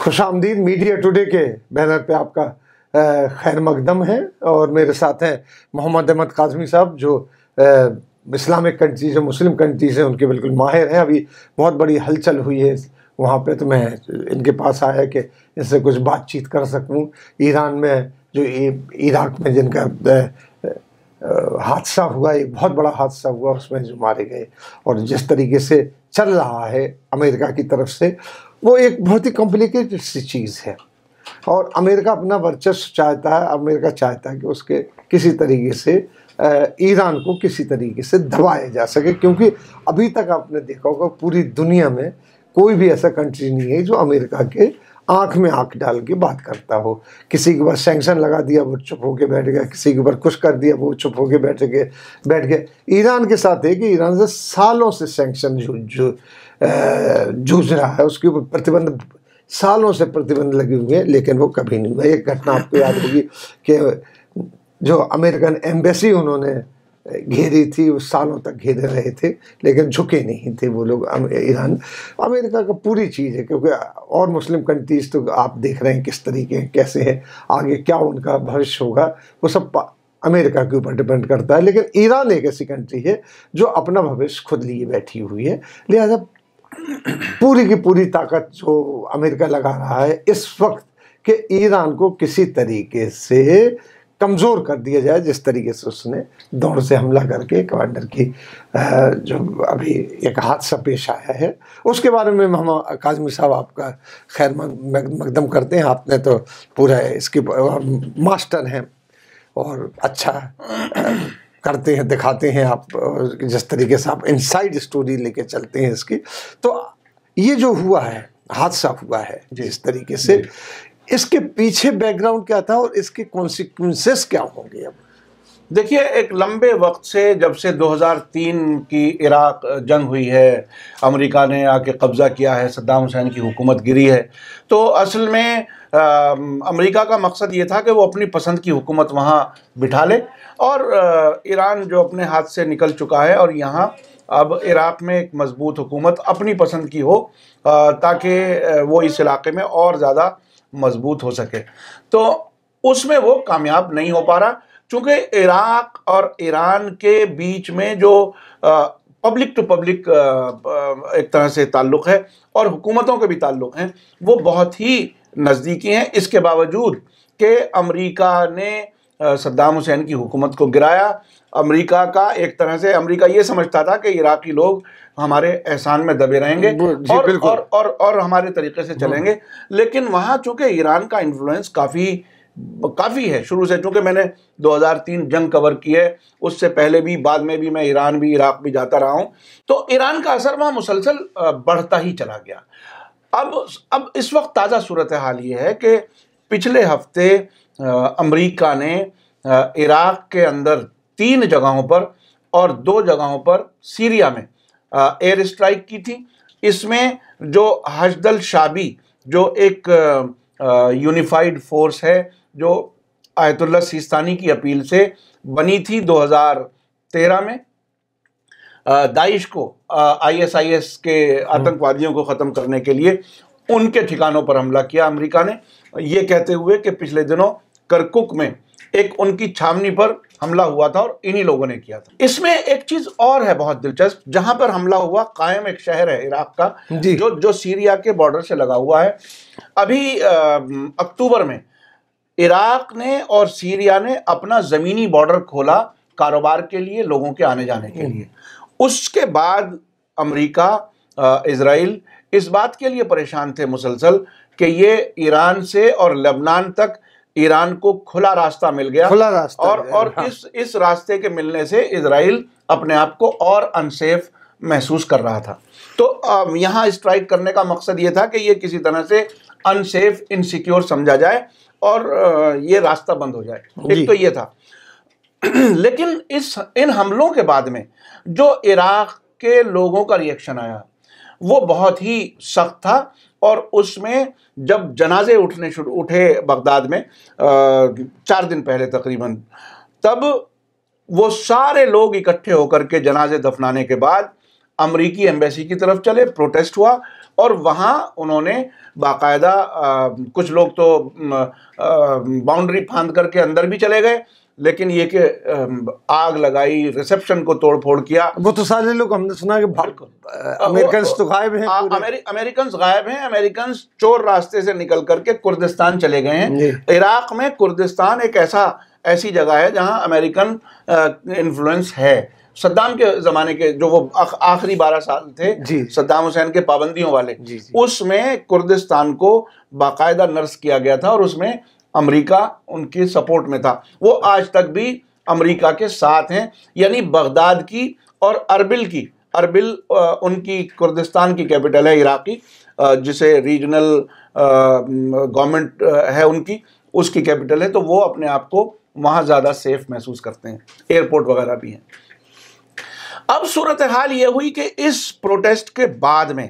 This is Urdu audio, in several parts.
خوش آمدید میڈیا ٹوڈے کے بینر پہ آپ کا خیر مقدم ہے اور میرے ساتھ ہیں محمد احمد قاظمی صاحب جو اسلامک کنٹریز ہیں مسلم کنٹریز ہیں ان کے بالکل ماہر ہیں ابھی بہت بڑی ہلچل ہوئی ہے وہاں پہ تو میں ان کے پاس آیا کہ ان سے کچھ بات چیت کر سکوں ایران میں جو عراق میں جن کا حادثہ ہوا ایک بہت بڑا حادثہ ہوا اس میں جو مارے گئے اور جس طریقے سے چل رہا ہے امریکہ کی طرف سے وہ ایک بہت ہی کمپلیکیٹڈ سی چیز ہے اور امریکہ اپنا ورچس چاہتا ہے امریکہ چاہتا ہے کہ اس کے کسی طریقے سے ایران کو کسی طریقے سے دبایا جا سکے کیونکہ ابھی تک آپ نے دیکھا ہوگا پوری دنیا میں کوئی بھی ایسا کنٹری نہیں ہے جو امریکہ کے آنکھ میں آنکھ ڈال کے بات کرتا ہو کسی کے اوپر سینکشن لگا دیا وہ چھپ ہو کے بیٹھ گیا کسی کے اوپر کچھ کر دیا وہ چھپ ہو کے بیٹھ گئے بیٹھ گئے ایران کے ساتھ ہے کہ ایران سے سالوں سے سینکشن جو رہا ہے اس کے اوپر پرتبند سالوں سے پرتبند لگے ہوئے ہیں لیکن وہ کبھی نہیں ہوا ایک گھٹنا آپ کو یاد ہوگی کہ جو امریکن ایمبیسی انہوں نے گھیری تھی وہ سالوں تک گھیرے رہے تھے لیکن جھکے نہیں تھے وہ لوگ ایران امریکہ کا پوری چیز ہے کیونکہ اور مسلم کنٹریز تو آپ دیکھ رہے ہیں کس طریقے ہیں کیسے ہیں آگے کیا ان کا بھوشیہ ہوگا وہ سب امریکہ کے اوپر ڈپینڈ کرتا ہے لیکن ایران ایک ایسی کنٹری ہے جو اپنا بھوش خود لیے بیٹھی ہوئی ہے لہذا پوری کی پوری طاقت جو امریکہ لگا رہا ہے اس وقت کہ ایران کو کسی طریقے سے کمزور کر دیا جائے جس طریقے سے اس نے دوڑ سے حملہ کر کے کمانڈر کی جو ابھی ایک حادثہ پیش آیا ہے اس کے بارے میں ہم کاظمی صاحب آپ کا خیر مقدم کرتے ہیں آپ نے تو پورا اس کی ماسٹر ہیں اور اچھا کرتے ہیں دکھاتے ہیں آپ جس طریقے سے آپ انسائڈ اسٹوری لے کے چلتے ہیں اس کی تو یہ جو ہوا ہے حادثہ ہوا ہے جی۔ جس طریقے سے جی۔ اس کے پیچھے بیک گراؤنڈ کیا تھا اور اس کے کانسیکوینسز کیا ہوں گے اب دیکھیے ایک لمبے وقت سے جب سے دو ہزار تین کی عراق جنگ ہوئی ہے امریکہ نے آ کے قبضہ کیا ہے صدام حسین کی حکومت گری ہے تو اصل میں امریکہ کا مقصد یہ تھا کہ وہ اپنی پسند کی حکومت وہاں بٹھا لے اور ایران جو اپنے ہاتھ سے نکل چکا ہے اور یہاں اب عراق میں ایک مضبوط حکومت اپنی پسند کی ہو تاکہ وہ اس علاقے میں اور زیادہ مضبوط ہو سکے تو اس میں وہ کامیاب نہیں ہو پا رہا چونکہ عراق اور ایران کے بیچ میں جو پبلک ٹو پبلک ایک طرح سے تعلق ہے اور حکومتوں کے بھی تعلق ہیں وہ بہت ہی نزدیکی ہیں اس کے باوجود کہ امریکہ نے صدام حسین کی حکومت کو گرایا امریکہ کا ایک طرح سے امریکہ یہ سمجھتا تھا کہ عراقی لوگ ہمارے احسان میں دبے رہیں گے جی، بالکل اور اور ہمارے طریقے سے چلیں گے لیکن وہاں چونکہ ایران کا انفلوئنس کافی کافی ہے شروع سے چونکہ میں نے دو ہزار تین جنگ کور کی ہے اس سے پہلے بھی بعد میں بھی میں ایران بھی عراق بھی جاتا رہا ہوں تو ایران کا اثر وہاں مسلسل بڑھتا ہی چلا گیا اب اب اس وقت تازہ صورتحال یہ ہے کہ پچھلے ہفتے امریکہ نے عراق کے اندر تین جگہوں پر اور دو جگہوں پر سیریا میں ایئر اسٹرائک کی تھی اس میں جو حجد الشابی جو ایک یونیفائیڈ فورس ہے جو آیت اللہ سیستانی کی اپیل سے بنی تھی دو ہزار تیرہ میں داعش کو آئی ایس آئی ایس کے آتنک وادیوں کو ختم کرنے کے لیے ان کے ٹھکانوں پر حملہ کیا امریکہ نے یہ کہتے ہوئے کہ پچھلے دنوں کرکک میں ایک ان کی چھامنی پر حملہ ہوا تھا اور انہی لوگوں نے کیا تھا اس میں ایک چیز اور ہے بہت دلچسپ جہاں پر حملہ ہوا قائم ایک شہر ہے عراق کا جی۔ جو سیریا کے بارڈر سے لگا ہوا ہے ابھی اکتوبر میں عراق نے اور سیریا نے اپنا زمینی بارڈر کھولا کاروبار کے لیے لوگوں کے آنے جانے کے لیے اس کے بعد امریکہ اسرائیل اس بات کے لیے پریشان تھے مسلسل کہ یہ ایران سے اور لبنان تک ایران کو کھلا راستہ مل گیا کھلا راستہ اور, اور اس, اس راستے کے ملنے سے اسرائیل اپنے آپ کو اور انسیف محسوس کر رہا تھا تو یہاں اسٹرائک کرنے کا مقصد یہ تھا کہ یہ کسی طرح سے انسیف انسیکیور سمجھا جائے اور یہ راستہ بند ہو جائے ایک جی۔ تو یہ تھا لیکن اس ان حملوں کے بعد میں جو عراق کے لوگوں کا ریئیکشن آیا وہ بہت ہی سخت تھا اور اس میں جب جنازے اٹھنے شروع اٹھے بغداد میں چار دن پہلے تقریباً تب وہ سارے لوگ اکٹھے ہو کر کے جنازے دفنانے کے بعد امریکی ایمبیسی کی طرف چلے پروٹیسٹ ہوا اور وہاں انہوں نے باقاعدہ کچھ لوگ تو باؤنڈری پھاند کر کے اندر بھی چلے گئے لیکن یہ کہ آگ لگائی ریسپشن کو توڑ پھوڑ کیا وہ تو سارے لوگ ہم نے سنا کہ امریکنز تو غائب ہیں امریکنز غائب ہیں امریکنز چور راستے سے نکل کر کے کردستان چلے گئے ہیں جی۔ عراق میں کردستان ایک ایسا ایسی جگہ ہے جہاں امریکن انفلوئنس ہے صدام کے زمانے کے جو وہ آخری بارہ سال تھے جی صدام حسین کے پابندیوں والے جی،, جی اس میں کردستان کو باقاعدہ نرس کیا گیا تھا اور اس میں امریکہ ان کی سپورٹ میں تھا وہ آج تک بھی امریکہ کے ساتھ ہیں یعنی بغداد کی اور اربل کی اربل ان کی کردستان کی کیپٹل ہے عراقی جسے ریجنل گورنمنٹ ہے ان کی اس کی کیپٹل ہے تو وہ اپنے آپ کو وہاں زیادہ سیف محسوس کرتے ہیں ایئرپورٹ وغیرہ بھی ہیں اب صورتحال یہ ہوئی کہ اس پروٹیسٹ کے بعد میں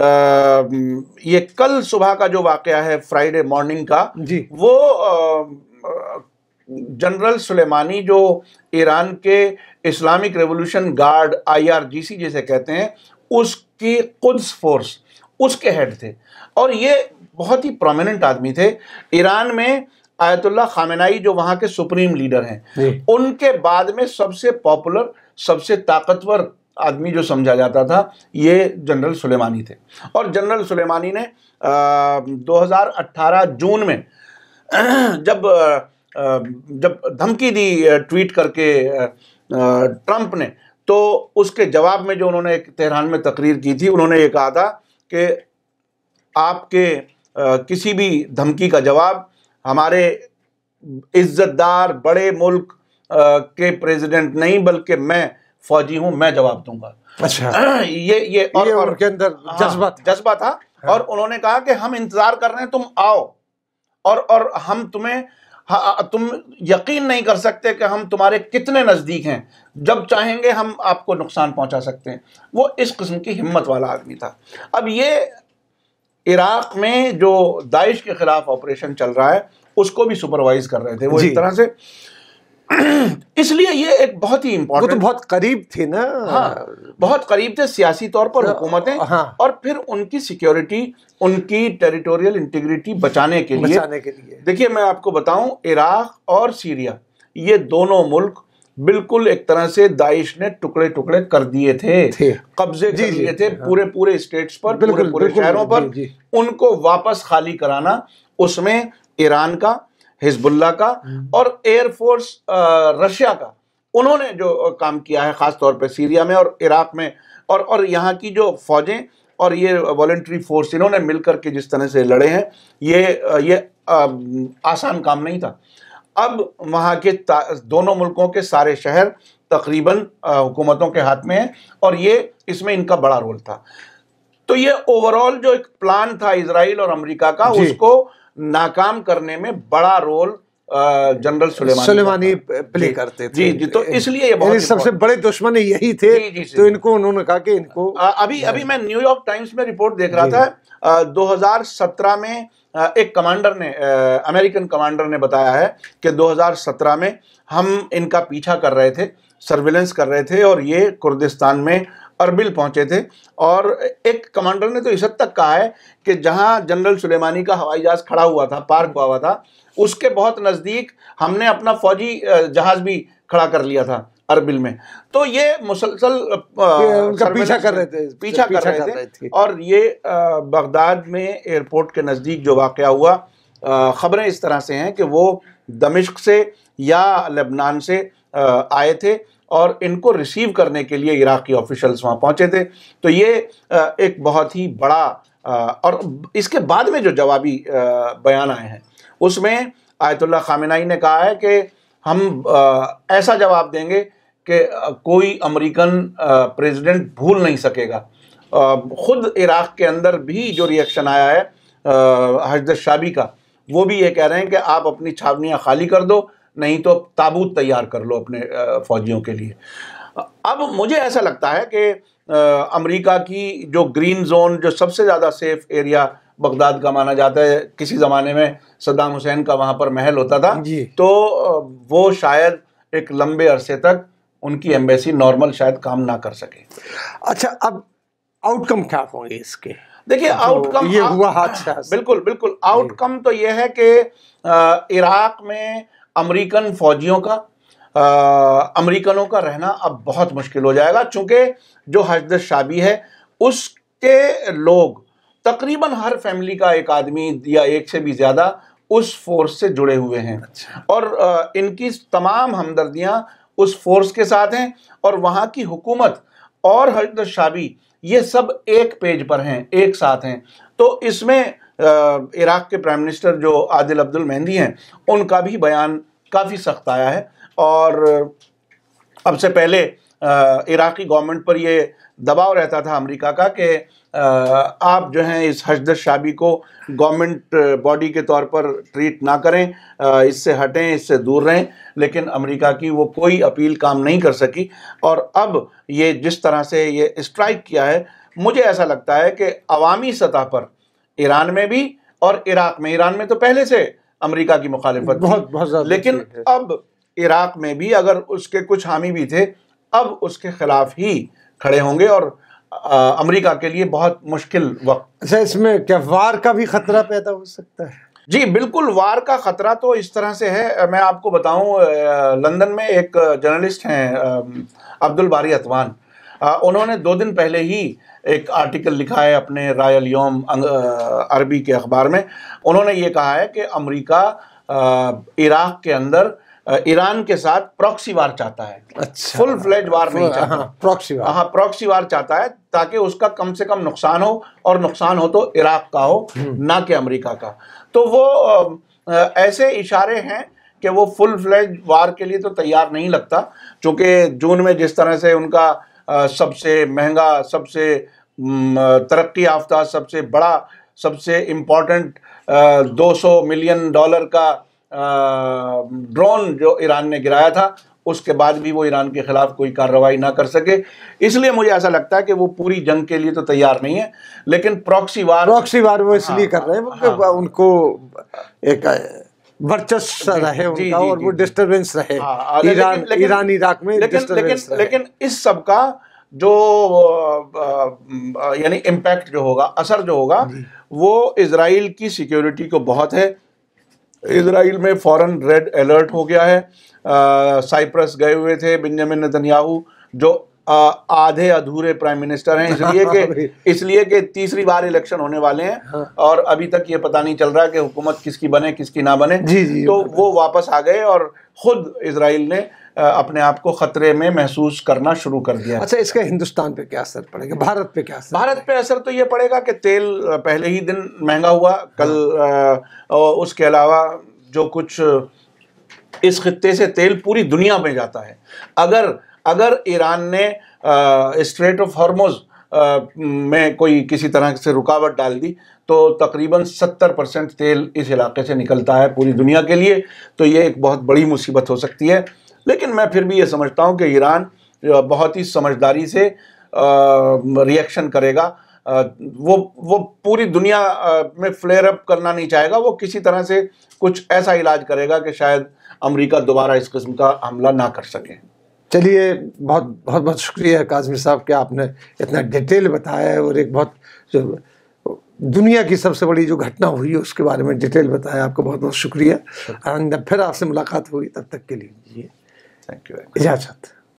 یہ کل صبح کا جو واقعہ ہے فرائیڈے مارننگ کا جی وہ جنرل سلیمانی جو ایران کے Islamic revolution guard I R G C جیسے کہتے ہیں اس کی قدس فورس اس کے ہیڈ تھے اور یہ بہت ہی پرومیننٹ آدمی تھے ایران میں آیت اللہ خامنائی جو وہاں کے سپریم لیڈر ہیں جی۔ ان کے بعد میں سب سے پاپولر سب سے طاقتور آدمی جو سمجھا جاتا تھا یہ جنرل سلیمانی تھے اور جنرل سلیمانی نے دو ہزار اٹھارہ جون میں جب جب دھمکی دی ٹویٹ کر کے ٹرمپ نے تو اس کے جواب میں جو انہوں نے ایک تہران میں تقریر کی تھی انہوں نے یہ کہا تھا کہ آپ کے کسی بھی دھمکی کا جواب ہمارے عزت دار بڑے ملک کے پریزیڈنٹ نہیں بلکہ میں فوجی ہوں میں جواب دوں گا اچھا۔ یہ ہاں، جذبہ تھا ہاں۔ اور انہوں نے کہا کہ ہم انتظار کر رہے ہیں تم تم آؤ اور اور ہم تمہیں یقین نہیں کر سکتے کہ ہم تمہارے کتنے نزدیک ہیں جب چاہیں گے ہم آپ کو نقصان پہنچا سکتے ہیں وہ اس قسم کی ہمت والا آدمی تھا اب یہ عراق میں جو داعش کے خلاف آپریشن چل رہا ہے اس کو بھی سپروائز کر رہے تھے وہ جی۔ اس طرح سے اس لیے یہ ایک بہت ہی وہ تو بہت قریب تھے نا ہاں، بہت قریب تھے سیاسی طور پر حکومتیں ہاں۔ اور پھر ان کی سیکیورٹی ان کی ٹیریٹوریل انٹیگریٹی بچانے کے لیے دیکھیے میں آپ کو بتاؤں عراق اور سیریا یہ دونوں ملک بالکل ایک طرح سے داعش نے ٹکڑے ٹکڑے کر دیے تھے قبضے کر لیے جی، جی۔ تھے ہاں۔ پورے پورے اسٹیٹس پر پورے پورے شہروں پر جی، ان کو واپس خالی کرانا اس میں ایران کا ہزب اللہ کا اور ایئر فورس رشیا کا انہوں نے جو کام کیا ہے خاص طور پہ اور عراق میں اور یہاں کی جو فوجیں اور یہ والنٹری فورس انہوں نے مل کر کے جس طرح سے لڑے ہیں یہ آسان کام نہیں تھا اب وہاں کے دونوں ملکوں کے سارے شہر تقریباً حکومتوں کے ہاتھ میں ہیں اور یہ اس میں ان کا بڑا رول تھا تو یہ اوورال جو ایک پلان تھا اسرائیل اور امریکہ کا جی۔ اس کو ناکام کرنے میں بڑا رول جنرل سلیمانی سلیمانی پلے جی، کرتے جی، تھے جی جی تو اس لیے یہ بہت یعنی سب سے بڑے دشمن یہی تھے جی، تو ان کو انہوں نے کہا کہ ان کو ابھی ابھی میں نیو یارک ٹائمز میں رپورٹ دیکھ رہا تھا دو ہزار سترہ میں ایک کمانڈر نے امریکن کمانڈر نے بتایا ہے کہ دو ہزار سترہ میں ہم ان کا پیچھا کر رہے تھے سرویلنس کر رہے تھے اور یہ کردستان میں اربل پہنچے تھے اور ایک کمانڈر نے تو اس حد تک کہا ہے کہ جہاں جنرل سلیمانی کا ہوائی جہاز کھڑا ہوا تھا پارک ہوا ہوا تھا اس کے بہت نزدیک ہم نے اپنا فوجی جہاز بھی کھڑا کر لیا تھا اربل میں تو یہ مسلسل پیچھا کر کر رہے رہے تھے تھے پیچھا اور یہ بغداد میں ایئرپورٹ کے نزدیک جو واقعہ ہوا خبریں اس طرح سے ہیں کہ وہ دمشق سے یا لبنان سے آئے تھے اور ان کو ریسیو کرنے کے لیے عراق کی آفیشلز وہاں پہنچے تھے تو یہ ایک بہت ہی بڑا اور اس کے بعد میں جو جوابی بیان آئے ہیں اس میں آیت اللہ خامنائی نے کہا ہے کہ ہم ایسا جواب دیں گے کہ کوئی امریکن پریزیڈنٹ بھول نہیں سکے گا خود عراق کے اندر بھی جو ریئیکشن آیا ہے حجد شابی کا وہ بھی یہ کہہ رہے ہیں کہ آپ اپنی چھاونیاں خالی کر دو نہیں تو تابوت تیار کر لو اپنے فوجیوں کے لیے اب مجھے ایسا لگتا ہے کہ امریکہ کی جو گرین زون جو سب سے زیادہ سیف ایریا بغداد کا مانا جاتا ہے کسی زمانے میں صدام حسین کا وہاں پر محل ہوتا تھا جی۔ تو وہ شاید ایک لمبے عرصے تک ان کی ایمبیسی نارمل شاید کام نہ کر سکے اچھا اب آؤٹ کم کیا گے اس کے دیکھیے آؤٹ کم یہ ہوا اچھا بالکل بالکل آؤٹ جی۔ کم تو یہ ہے کہ عراق میں امریکن فوجیوں کا امریکنوں کا رہنا اب بہت مشکل ہو جائے گا چونکہ جو حجد شابی ہے اس کے لوگ تقریباً ہر فیملی کا ایک آدمی یا ایک سے بھی زیادہ اس فورس سے جڑے ہوئے ہیں اچھا۔ اور ان کی تمام ہمدردیاں اس فورس کے ساتھ ہیں اور وہاں کی حکومت اور حجد شابی یہ سب ایک پیج پر ہیں ایک ساتھ ہیں تو اس میں عراق کے پرائم منسٹر جو عادل عبد المہندی ہیں ان کا بھی بیان کافی سخت آیا ہے اور اب سے پہلے عراقی گورنمنٹ پر یہ دباؤ رہتا تھا امریکہ کا کہ آپ جو ہیں اس حجد شابی کو گورنمنٹ باڈی کے طور پر ٹریٹ نہ کریں اس سے ہٹیں اس سے دور رہیں لیکن امریکہ کی وہ کوئی اپیل کام نہیں کر سکی اور اب یہ جس طرح سے یہ اسٹرائک کیا ہے مجھے ایسا لگتا ہے کہ عوامی سطح پر ایران میں بھی اور عراق میں ایران میں تو پہلے سے امریکہ کی مخالفت بہت بہت زیادہ لیکن اب عراق میں بھی اگر اس کے کچھ حامی بھی تھے اب اس کے خلاف ہی کھڑے ہوں گے اور امریکہ کے لیے بہت مشکل وقت اچھا، اس میں کیا وار کا بھی خطرہ پیدا ہو سکتا ہے جی بالکل وار کا خطرہ تو اس طرح سے ہے میں آپ کو بتاؤں لندن میں ایک جرنلسٹ ہیں عبد الباری اطوان انہوں نے دو دن پہلے ہی ایک آرٹیکل لکھا ہے اپنے رائل یوم عربی کے اخبار میں انہوں نے یہ کہا ہے کہ امریکہ عراق کے اندر ایران کے ساتھ پروکسی وار چاہتا ہے فل فلیج وار نہیں پروکسی وار ہاں پروکسی وار ہاں، ہاں، چاہتا ہے تاکہ اس کا کم سے کم نقصان ہو اور نقصان ہو تو عراق کا ہو نہ کہ امریکہ کا تو وہ ایسے اشارے ہیں کہ وہ فل فلیج وار کے لیے تو تیار نہیں لگتا چونکہ جون میں جس طرح سے ان کا سب سے مہنگا سب سے ترقی یافتہ سب سے بڑا سب سے امپورٹنٹ دو سو ملین ڈالر کا ڈرون جو ایران نے گرایا تھا اس کے بعد بھی وہ ایران کے خلاف کوئی کارروائی نہ کر سکے اس لیے مجھے ایسا لگتا ہے کہ وہ پوری جنگ کے لیے تو تیار نہیں ہے لیکن پروکسی وار پروکسی وار وہ اس ہاں، لیے کر رہے ہیں ہاں۔ ان کو ایک ورچس جی، جی، رہے ان جی، کا اور وہ ڈسٹربنس رہے ہاں، ہاں، ایران عراق میں ڈسٹربنس رہے لیکن اس سب کا جو یعنی امپیکٹ جو ہوگا اثر جو ہوگا وہ اسرائیل کی سیکیورٹی کو بہت ہے اسرائیل میں فوراں ریڈ الرٹ ہو گیا ہے سائپرس گئے ہوئے تھے بنجامن نتنیاہو جو آدھے ادھورے پرائم منسٹر ہیں اس لیے کہ اس لیے کہ تیسری بار الیکشن ہونے والے ہیں ہاں۔ اور ابھی تک یہ پتہ نہیں چل رہا کہ حکومت کس کی بنے کس کی نہ بنے جی جی, جی۔ تو وہ واپس آ گئے اور خود اسرائیل نے اپنے آپ کو خطرے میں محسوس کرنا شروع کر دیا اچھا اس کا ہندوستان پہ کیا اثر پڑے گا بھارت پہ کیا اثر بھارت پہ اثر تو یہ پڑے گا کہ تیل پہلے ہی دن مہنگا ہوا کل اس کے علاوہ جو کچھ اس خطے سے تیل پوری دنیا میں جاتا ہے اگر اگر ایران نے اسٹریٹ آف ہارموز میں کوئی کسی طرح سے رکاوٹ ڈال دی تو تقریباً ستر پرسنٹ تیل اس علاقے سے نکلتا ہے پوری دنیا کے لیے تو یہ ایک بہت بڑی مصیبت ہو سکتی ہے لیکن میں پھر بھی یہ سمجھتا ہوں کہ ایران بہت ہی سمجھداری سے ریئیکشن کرے گا وہ وہ پوری دنیا میں فلیئر اپ کرنا نہیں چاہے گا وہ کسی طرح سے کچھ ایسا علاج کرے گا کہ شاید امریکہ دوبارہ اس قسم کا حملہ نہ کر سکے چلیے بہت بہت بہت شکریہ کاظمی صاحب کہ آپ نے اتنا ڈیٹیل بتایا ہے اور ایک بہت جو دنیا کی سب سے بڑی جو گھٹنا ہوئی ہے اس کے بارے میں ڈیٹیل بتایا آپ کا بہت بہت شکریہ اور جب پھر آپ سے ملاقات ہوگی تب تک کے لیے لیجیے تھینک یو اجازت